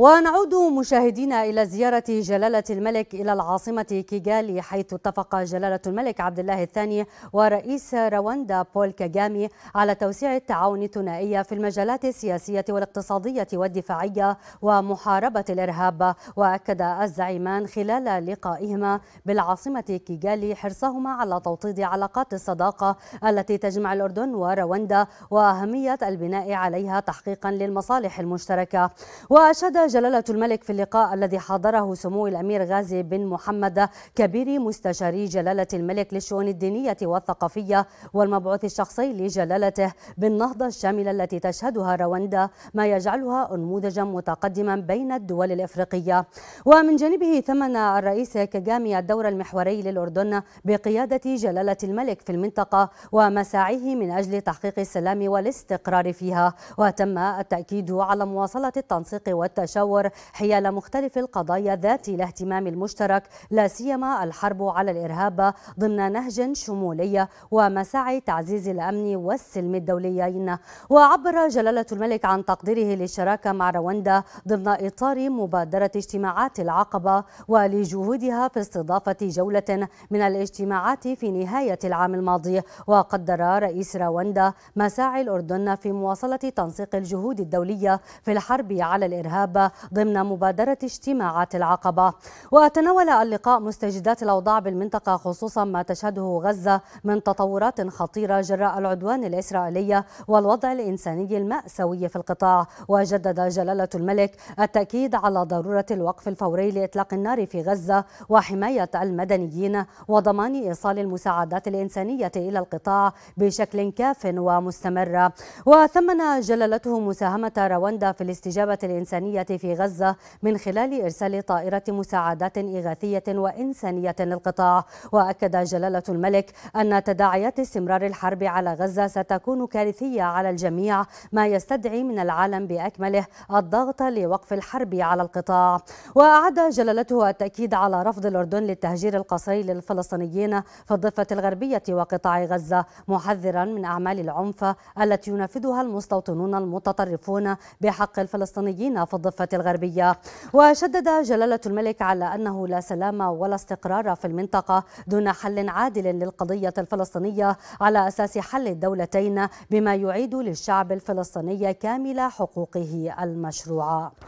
ونعود مشاهدينا إلى زيارة جلالة الملك إلى العاصمة كيغالي حيث اتفق جلالة الملك عبد الله الثاني ورئيس رواندا بول كاغامي على توسيع التعاون الثنائي في المجالات السياسية والاقتصادية والدفاعية ومحاربة الإرهاب وأكد الزعيمان خلال لقائهما بالعاصمة كيغالي حرصهما على توطيد علاقات الصداقة التي تجمع الأردن ورواندا وأهمية البناء عليها تحقيقا للمصالح المشتركة وأشاد جلالة الملك في اللقاء الذي حضره سمو الأمير غازي بن محمد كبير مستشاري جلالة الملك للشؤون الدينية والثقافية والمبعوث الشخصي لجلالته بالنهضة الشاملة التي تشهدها رواندا ما يجعلها أنموذجا متقدما بين الدول الإفريقية ومن جانبه ثمن الرئيس كجامي الدور المحوري للأردن بقيادة جلالة الملك في المنطقة ومساعيه من أجل تحقيق السلام والاستقرار فيها وتم التأكيد على مواصلة التنسيق والتشاور التشاور حيال مختلف القضايا ذات الاهتمام المشترك لا سيما الحرب على الإرهاب ضمن نهج شمولي ومساعي تعزيز الأمن والسلم الدوليين وعبر جلالة الملك عن تقديره للشراكة مع رواندا ضمن إطار مبادرة اجتماعات العقبة ولجهودها في استضافة جولة من الاجتماعات في نهاية العام الماضي وقدر رئيس رواندا مساعي الأردن في مواصلة تنسيق الجهود الدولية في الحرب على الإرهاب ضمن مبادرة اجتماعات العقبة وتناول اللقاء مستجدات الأوضاع بالمنطقة خصوصا ما تشهده غزة من تطورات خطيرة جراء العدوان الإسرائيلي والوضع الإنساني المأساوي في القطاع وجدد جلالة الملك التأكيد على ضرورة الوقف الفوري لإطلاق النار في غزة وحماية المدنيين وضمان إيصال المساعدات الإنسانية إلى القطاع بشكل كاف ومستمر وثمن جلالته مساهمة رواندا في الاستجابة الإنسانية في غزة من خلال إرسال طائرة مساعدات إغاثية وإنسانية للقطاع وأكد جلالة الملك أن تداعيات استمرار الحرب على غزة ستكون كارثية على الجميع ما يستدعي من العالم بأكمله الضغط لوقف الحرب على القطاع وأعاد جلالته التأكيد على رفض الأردن للتهجير القصري للفلسطينيين في الضفة الغربية وقطاع غزة محذرا من أعمال العنف التي ينفذها المستوطنون المتطرفون بحق الفلسطينيين في الضفة الضفة الغربية وشدد جلالة الملك على أنه لا سلام ولا استقرار في المنطقة دون حل عادل للقضية الفلسطينية على أساس حل الدولتين بما يعيد للشعب الفلسطيني كامل حقوقه المشروعة